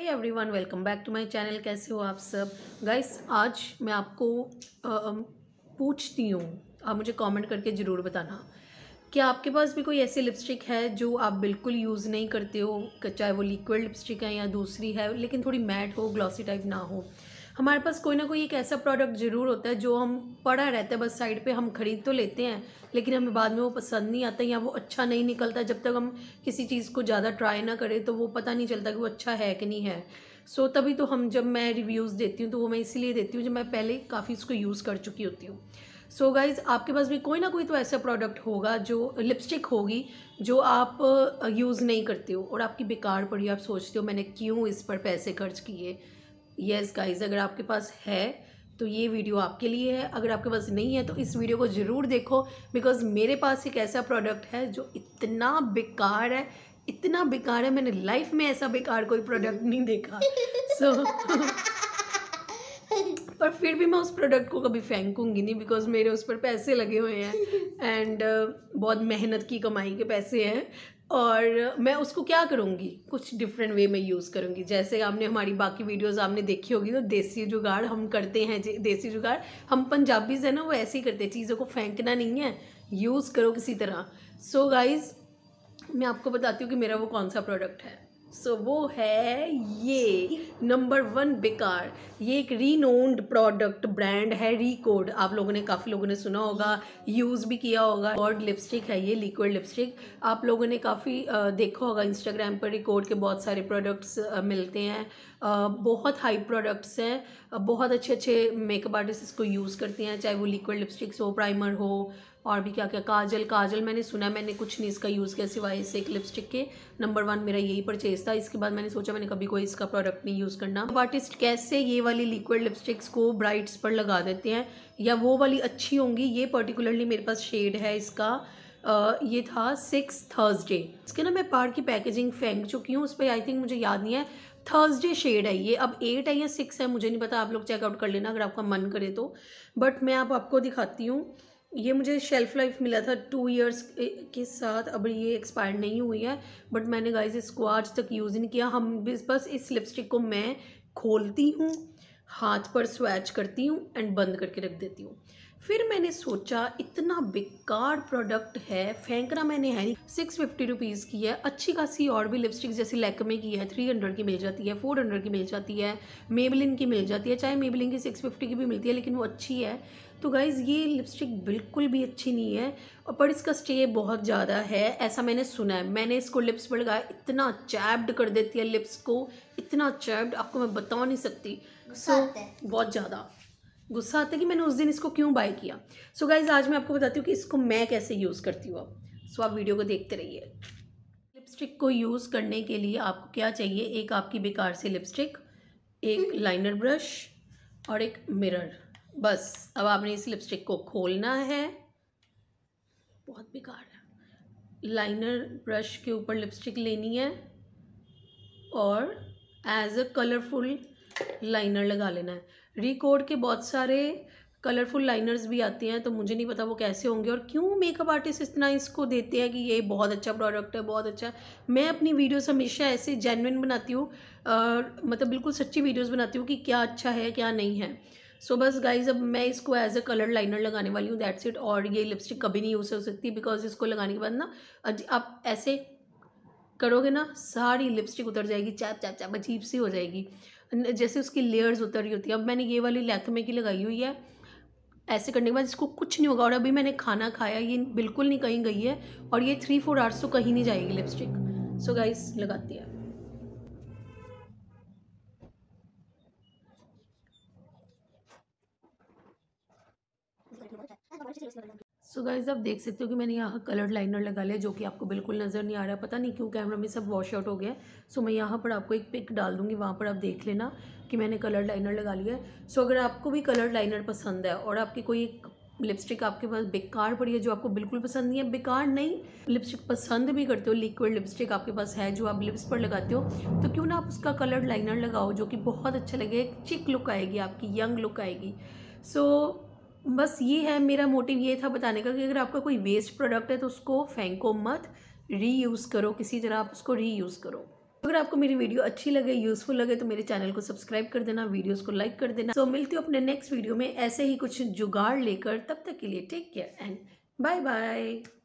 Hey one welcome back to my channel कैसे हो आप सब गाइस आज मैं आपको आ, पूछती हूँ आप मुझे कमेंट करके ज़रूर बताना क्या आपके पास भी कोई ऐसी लिपस्टिक है जो आप बिल्कुल यूज़ नहीं करते हो चाहे वो लिक्विड लिपस्टिक है या दूसरी है लेकिन थोड़ी मैट हो ग्लॉसी टाइप ना हो हमारे पास कोई ना कोई एक ऐसा प्रोडक्ट ज़रूर होता है जो हम पड़ा रहता है बस साइड पे हम ख़रीद तो लेते हैं लेकिन हमें बाद में वो पसंद नहीं आता या वो अच्छा नहीं निकलता जब तक हम किसी चीज़ को ज़्यादा ट्राई ना करें तो वो पता नहीं चलता कि वो अच्छा है कि नहीं है सो so, तभी तो हम जब मैं रिव्यूज़ देती हूँ तो वो मैं इसीलिए देती हूँ जब मैं पहले काफ़ी उसको यूज़ कर चुकी होती हूँ सो so गाइज़ आपके पास भी कोई ना कोई तो ऐसा प्रोडक्ट होगा जो लिपस्टिक होगी जो आप यूज़ uh, नहीं करते हो और आपकी बेकार पड़ी आप सोचते हो मैंने क्यों इस पर पैसे खर्च किए येस गाइज अगर आपके पास है तो ये वीडियो आपके लिए है अगर आपके पास नहीं है तो इस वीडियो को ज़रूर देखो बिकॉज मेरे पास एक ऐसा प्रोडक्ट है जो इतना बेकार है इतना बेकार है मैंने लाइफ में ऐसा बेकार कोई प्रोडक्ट नहीं देखा सो so, पर फिर भी मैं उस प्रोडक्ट को कभी फेंकूंगी नहीं बिकॉज मेरे उस पर पैसे लगे हुए हैं एंड uh, बहुत मेहनत की कमाई के पैसे हैं और मैं उसको क्या करूँगी कुछ डिफरेंट वे में यूज़ करूँगी जैसे आपने हमारी बाकी वीडियोस आपने देखी होगी तो देसी जुगाड़ हम करते हैं देसी जुगाड़ हम पंजाबीज हैं ना वो ऐसे ही करते हैं चीज़ों को फेंकना नहीं है यूज़ करो किसी तरह सो so गाइज़ मैं आपको बताती हूँ कि मेरा वो कौन सा प्रोडक्ट है सो so, वो है ये नंबर वन बेकार ये एक रीनोन्ड प्रोडक्ट ब्रांड है रिकोड आप लोगों ने काफ़ी लोगों ने सुना होगा यूज़ भी किया होगा और लिपस्टिक है ये लिक्विड लिपस्टिक आप लोगों ने काफ़ी देखा होगा इंस्टाग्राम पर रिकोड के बहुत सारे प्रोडक्ट्स मिलते हैं बहुत हाई प्रोडक्ट्स हैं बहुत अच्छे अच्छे मेकअप आर्टिस्ट इसको यूज़ करते हैं चाहे वो लिक्विड लिपस्टिक्स हो प्राइमर हो और भी क्या क्या काजल काजल मैंने सुना मैंने कुछ नहीं इसका यूज़ किया सिवाय इसे एक लिपस्टिक के नंबर वन मेरा यही परचेज था इसके बाद मैंने सोचा मैंने कभी कोई इसका प्रोडक्ट नहीं यूज़ करना आर्टिस्ट कैसे ये वाली लिक्विड लिपस्टिक्स को ब्राइट्स पर लगा देते हैं या वो वाली अच्छी होंगी ये पर्टिकुलरली मेरे पास शेड है इसका आ, ये था सिक्स थर्सडे इसके ना मैं पार्ट की पैकेजिंग फेंक चुकी हूँ उस पर आई थिंक मुझे याद नहीं है थर्सडे शेड है ये अब एट है या सिक्स है मुझे नहीं पता आप लोग चेकआउट कर लेना अगर आपका मन करे तो बट मैं आप आपको दिखाती हूँ ये मुझे शेल्फ़ लाइफ मिला था टू इयर्स के साथ अब ये एक्सपायर नहीं हुई है बट मैंने गाइस इसको आज तक यूज़ नहीं किया हम बस इस लिपस्टिक को मैं खोलती हूँ हाथ पर स्वैच करती हूँ एंड बंद करके रख देती हूँ फिर मैंने सोचा इतना बेकार प्रोडक्ट है फेंकना मैंने है नहीं सिक्स फिफ्टी रुपीज़ की है अच्छी खासी और भी लिपस्टिक जैसे लैकमे की है थ्री हंड्रेड की मिल जाती है फोर हंड्रेड की मिल जाती है मेबलिन की मिल जाती है चाहे मेबलिन की सिक्स फिफ्टी की भी मिलती है लेकिन वो अच्छी है तो गाइज़ ये लिपस्टिक बिल्कुल भी अच्छी नहीं है और पर इसका स्टे बहुत ज़्यादा है ऐसा मैंने सुना है मैंने इसको लिप्स पर लगाया इतना चैप्ड कर देती है लिप्स को इतना चैप्ड आपको मैं बता नहीं सकती सो तो so, बहुत ज़्यादा गुस्सा आता है कि मैंने उस दिन इसको क्यों बाय किया सो so गाइज आज मैं आपको बताती हूँ कि इसको मैं कैसे यूज़ करती हूँ अब सो so, आप वीडियो को देखते रहिए लिपस्टिक को यूज़ करने के लिए आपको क्या चाहिए एक आपकी बेकार सी लिपस्टिक एक लाइनर हम्म। ब्रश और एक मिरर बस अब आपने इस लिपस्टिक को खोलना है बहुत बेकार है लाइनर ब्रश के ऊपर लिपस्टिक लेनी है और एज अ कलरफुल लाइनर लगा लेना है रिकॉर्ड के बहुत सारे कलरफुल लाइनर्स भी आते हैं तो मुझे नहीं पता वो कैसे होंगे और क्यों मेकअप आर्टिस्ट इतना इसको देते हैं कि ये बहुत अच्छा प्रोडक्ट है बहुत अच्छा मैं अपनी वीडियोस हमेशा ऐसे जेनविन बनाती हूँ मतलब बिल्कुल सच्ची वीडियोस बनाती हूँ कि क्या अच्छा है क्या नहीं है सो so, बस गाइज अब मैं इसको एज अ कलर लाइनर लगाने वाली हूँ दैट्स इट और ये लिपस्टिक कभी नहीं यूज़ हो सकती बिकॉज इसको लगाने के बाद ना आप ऐसे करोगे ना सारी लिपस्टिक उतर जाएगी चैप चैप चैप अजीब सी हो जाएगी जैसे उसकी लेयर्स उतर रही होती है अब मैंने ये वाली लैकमे की लगाई हुई है ऐसे करने के बाद इसको कुछ नहीं होगा और अभी मैंने खाना खाया ये बिल्कुल नहीं कहीं गई है और ये थ्री फोर आवर्स तो कहीं नहीं जाएगी लिपस्टिक सो गाइस लगाती है सो गाइज आप देख सकते हो कि मैंने यहाँ कलर लाइनर लगा लिया जो कि आपको बिल्कुल नज़र नहीं आ रहा पता नहीं क्यों कैमरा में सब वॉश आउट हो गया सो so, मैं यहाँ पर आपको एक पिक डाल दूँगी वहाँ पर आप देख लेना कि मैंने कलर लाइनर लगा लिया है सो अगर आपको भी कलर लाइनर पसंद है और आपकी कोई एक लिपस्टिक आपके पास बेकार पड़ी है जो आपको बिल्कुल पसंद नहीं है बेकार नहीं लिपस्टिक पसंद भी करते हो लिक्विड लिपस्टिक आपके पास है जो आप लिप्स पर लगाते हो तो क्यों ना आप उसका कलर लाइनर लगाओ जो कि बहुत अच्छा लगेगा चिक लुक आएगी आपकी यंग लुक आएगी सो so, बस ये है मेरा मोटिव ये था बताने का कि अगर आपका कोई वेस्ट प्रोडक्ट है तो उसको फेंको मत रीयूज़ करो किसी तरह आप उसको रीयूज़ करो अगर आपको मेरी वीडियो अच्छी लगे यूज़फुल लगे तो मेरे चैनल को सब्सक्राइब कर देना वीडियोस को लाइक कर देना तो so, मिलती हूँ अपने नेक्स्ट वीडियो में ऐसे ही कुछ जुगाड़ लेकर तब तक के लिए take care and bye bye